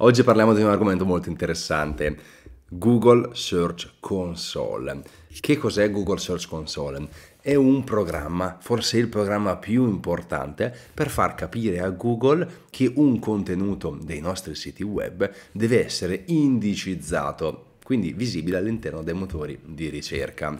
Oggi parliamo di un argomento molto interessante. Google Search Console. Che cos'è Google Search Console? È un programma, forse il programma più importante, per far capire a Google che un contenuto dei nostri siti web deve essere indicizzato, quindi visibile all'interno dei motori di ricerca.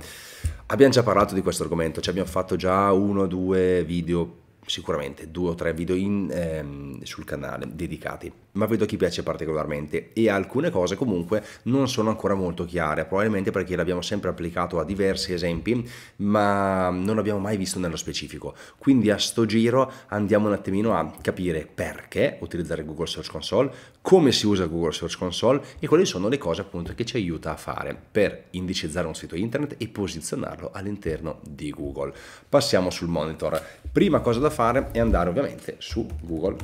Abbiamo già parlato di questo argomento, ci abbiamo fatto già uno o due video, sicuramente due o tre video in, ehm, sul canale dedicati ma vedo chi piace particolarmente e alcune cose comunque non sono ancora molto chiare, probabilmente perché l'abbiamo sempre applicato a diversi esempi, ma non l'abbiamo mai visto nello specifico. Quindi a sto giro andiamo un attimino a capire perché utilizzare Google Search Console, come si usa Google Search Console e quali sono le cose appunto che ci aiuta a fare per indicizzare un sito internet e posizionarlo all'interno di Google. Passiamo sul monitor. Prima cosa da fare è andare ovviamente su Google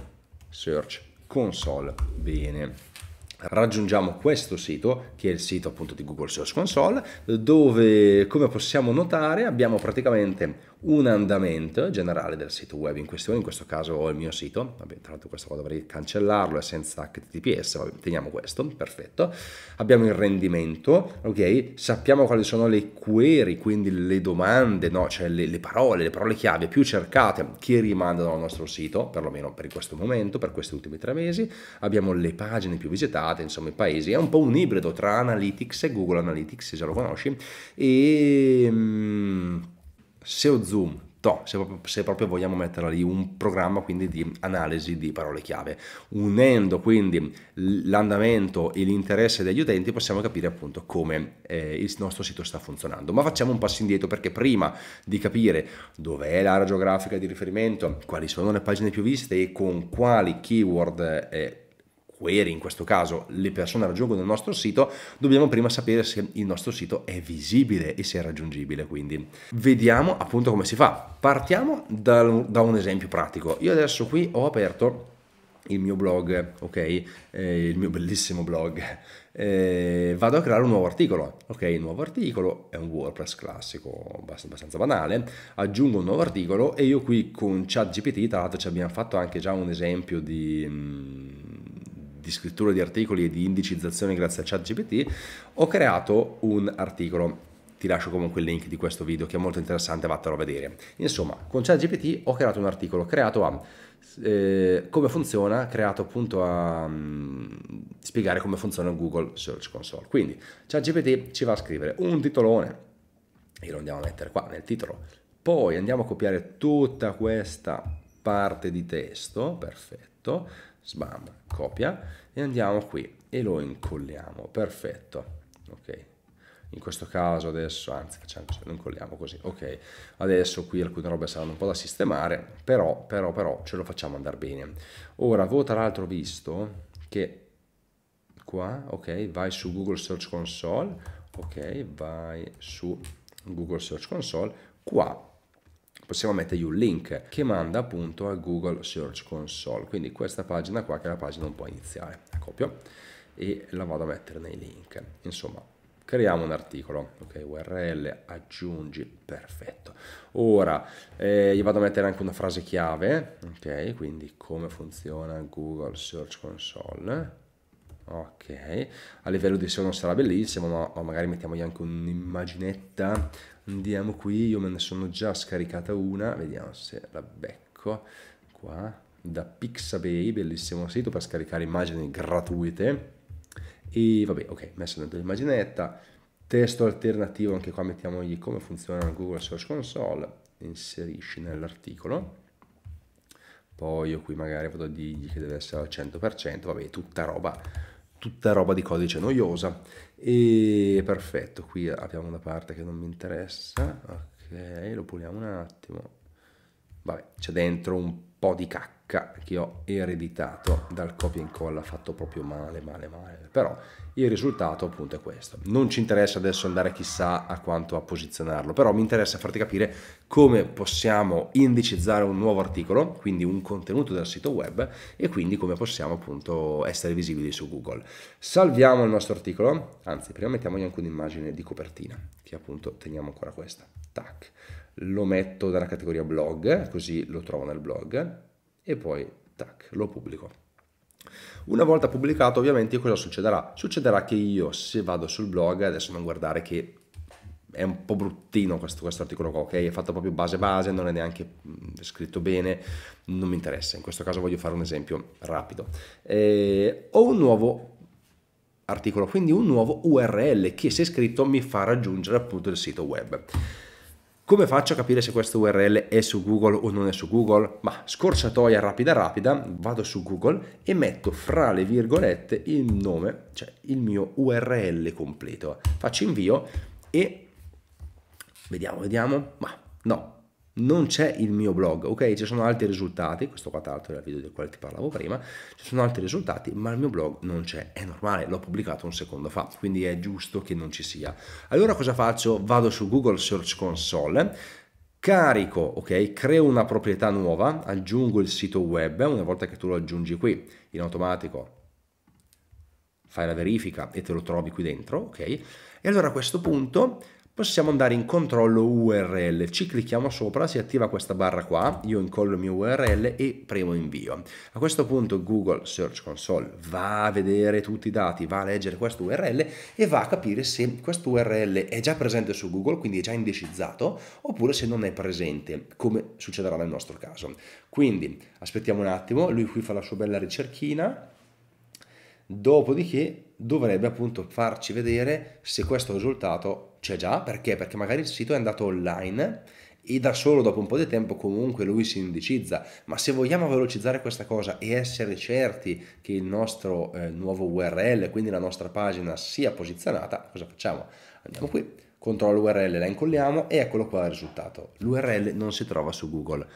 Search console. Bene. Raggiungiamo questo sito, che è il sito appunto di Google Search Console, dove come possiamo notare abbiamo praticamente un andamento generale del sito web in questione, in questo caso ho il mio sito, vabbè, tra l'altro questo qua dovrei cancellarlo, è senza HTTPS, vabbè, teniamo questo, perfetto. Abbiamo il rendimento, ok? Sappiamo quali sono le query, quindi le domande, no? Cioè le, le parole, le parole chiave più cercate che rimandano al nostro sito, perlomeno per questo momento, per questi ultimi tre mesi. Abbiamo le pagine più visitate, insomma i paesi, è un po' un ibrido tra Analytics e Google Analytics, se già lo conosci, e... Mm, SEO Zoom, to, se, proprio, se proprio vogliamo metterla lì, un programma quindi di analisi di parole chiave. Unendo quindi l'andamento e l'interesse degli utenti possiamo capire appunto come eh, il nostro sito sta funzionando. Ma facciamo un passo indietro perché prima di capire dov'è l'area geografica di riferimento, quali sono le pagine più viste e con quali keyword... Eh, query in questo caso le persone raggiungono il nostro sito, dobbiamo prima sapere se il nostro sito è visibile e se è raggiungibile. Quindi vediamo appunto come si fa. Partiamo da, da un esempio pratico. Io adesso qui ho aperto il mio blog, ok? Eh, il mio bellissimo blog. Eh, vado a creare un nuovo articolo, ok? Il nuovo articolo è un WordPress classico, abbastanza banale. Aggiungo un nuovo articolo e io qui con ChatGPT, tra l'altro ci abbiamo fatto anche già un esempio di... Mh, mm, di scrittura di articoli e di indicizzazione grazie a ChatGPT, ho creato un articolo ti lascio comunque il link di questo video che è molto interessante, vattelo a vedere. Insomma, con ChatGPT ho creato un articolo creato a eh, come funziona, creato appunto a um, spiegare come funziona Google Search Console. Quindi ChatGPT ci va a scrivere un titolone, e lo andiamo a mettere qua nel titolo, poi andiamo a copiare tutta questa parte di testo, perfetto tutto, sbam, copia e andiamo qui e lo incolliamo, perfetto, ok. In questo caso adesso, anzi facciamo lo incolliamo così, ok. Adesso qui alcune robe saranno un po' da sistemare, però, però, però ce lo facciamo andare bene. Ora, avevo tra l'altro visto che qua, ok, vai su Google Search Console, ok, vai su Google Search Console, qua possiamo mettergli un link che manda appunto a Google Search Console. Quindi questa pagina qua che è la pagina un po' iniziale. La copio e la vado a mettere nei link. Insomma, creiamo un articolo, ok, URL, aggiungi, perfetto. Ora, eh, gli vado a mettere anche una frase chiave, ok, quindi come funziona Google Search Console ok a livello di suono sarà bellissimo ma, ma magari mettiamo anche un'immaginetta andiamo qui io me ne sono già scaricata una vediamo se la becco qua da Pixabay bellissimo sito per scaricare immagini gratuite e vabbè ok messo dentro l'immaginetta testo alternativo anche qua mettiamogli come funziona Google Search Console inserisci nell'articolo poi io qui magari vado a dirgli che deve essere al 100%, vabbè, tutta roba, tutta roba di codice noiosa. E perfetto, qui abbiamo una parte che non mi interessa, ok, lo puliamo un attimo. Vabbè, c'è dentro un po' di cacca H che ho ereditato dal copia e incolla fatto proprio male, male, male. Però il risultato appunto è questo. Non ci interessa adesso andare chissà a quanto a posizionarlo, però mi interessa farti capire come possiamo indicizzare un nuovo articolo, quindi un contenuto del sito web e quindi come possiamo appunto essere visibili su Google. Salviamo il nostro articolo, anzi prima mettiamogli anche un'immagine di copertina, che appunto teniamo ancora questa. Tac. Lo metto nella categoria blog, così lo trovo nel blog e poi tac, lo pubblico. Una volta pubblicato ovviamente cosa succederà? Succederà che io se vado sul blog, adesso non guardare che è un po' bruttino questo, questo articolo qua, ok? È fatto proprio base base, non è neanche mm, scritto bene, non mi interessa, in questo caso voglio fare un esempio rapido. Eh, ho un nuovo articolo, quindi un nuovo URL che se scritto mi fa raggiungere appunto il sito web. Come faccio a capire se questa URL è su Google o non è su Google? Ma scorciatoia rapida rapida, vado su Google e metto fra le virgolette il nome, cioè il mio URL completo. Faccio invio e vediamo, vediamo, ma no, non c'è il mio blog, ok? Ci sono altri risultati, questo qua tra l'altro era il video del quale ti parlavo prima, ci sono altri risultati, ma il mio blog non c'è, è normale, l'ho pubblicato un secondo fa, quindi è giusto che non ci sia. Allora cosa faccio? Vado su Google Search Console, carico, ok? Creo una proprietà nuova, aggiungo il sito web, una volta che tu lo aggiungi qui, in automatico fai la verifica e te lo trovi qui dentro, ok? E allora a questo punto possiamo andare in controllo URL, ci clicchiamo sopra, si attiva questa barra qua, io incollo il mio URL e premo invio. A questo punto Google Search Console va a vedere tutti i dati, va a leggere questo URL e va a capire se questo URL è già presente su Google, quindi è già indicizzato, oppure se non è presente, come succederà nel nostro caso. Quindi aspettiamo un attimo, lui qui fa la sua bella ricerchina, dopodiché dovrebbe appunto farci vedere se questo risultato c'è già, perché? Perché magari il sito è andato online e da solo dopo un po' di tempo comunque lui si indicizza, ma se vogliamo velocizzare questa cosa e essere certi che il nostro eh, nuovo URL, quindi la nostra pagina sia posizionata, cosa facciamo? Andiamo qui, controllo l'URL, la incolliamo e eccolo qua il risultato. L'URL non si trova su Google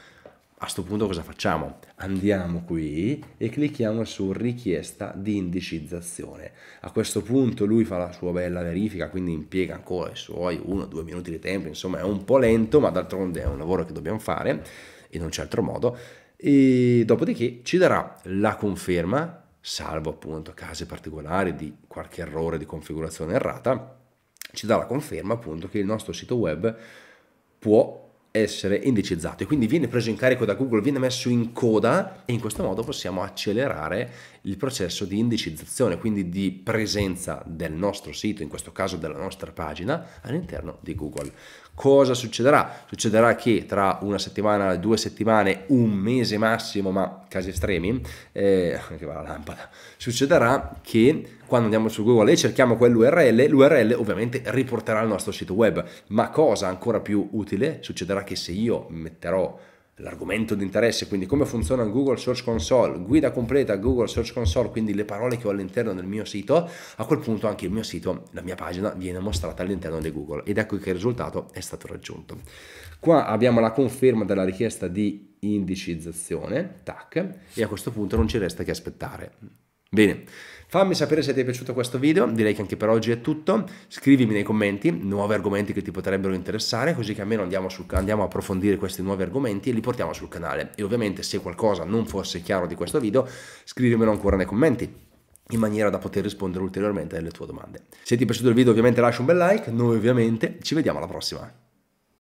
a questo punto cosa facciamo? Andiamo qui e clicchiamo su richiesta di indicizzazione. A questo punto lui fa la sua bella verifica, quindi impiega ancora i suoi 1-2 minuti di tempo, insomma è un po' lento, ma d'altronde è un lavoro che dobbiamo fare e non c'è altro modo. E dopodiché ci darà la conferma, salvo appunto casi particolari di qualche errore di configurazione errata, ci dà la conferma appunto che il nostro sito web può essere indicizzato e quindi viene preso in carico da Google, viene messo in coda e in questo modo possiamo accelerare il processo di indicizzazione, quindi di presenza del nostro sito, in questo caso della nostra pagina, all'interno di Google. Cosa succederà? Succederà che tra una settimana, due settimane, un mese massimo, ma casi estremi, eh, che va la lampada, succederà che quando andiamo su Google e cerchiamo quell'URL, l'URL ovviamente riporterà al nostro sito web, ma cosa ancora più utile, succederà che se io metterò l'argomento di interesse, quindi come funziona Google Search Console, guida completa Google Search Console, quindi le parole che ho all'interno del mio sito, a quel punto anche il mio sito, la mia pagina viene mostrata all'interno di Google ed ecco che il risultato è stato raggiunto. Qua abbiamo la conferma della richiesta di indicizzazione, tac, e a questo punto non ci resta che aspettare. Bene, fammi sapere se ti è piaciuto questo video, direi che anche per oggi è tutto, scrivimi nei commenti nuovi argomenti che ti potrebbero interessare, così che almeno andiamo, sul, andiamo a approfondire questi nuovi argomenti e li portiamo sul canale. E ovviamente se qualcosa non fosse chiaro di questo video, scrivimelo ancora nei commenti in maniera da poter rispondere ulteriormente alle tue domande. Se ti è piaciuto il video ovviamente lascia un bel like, noi ovviamente ci vediamo alla prossima.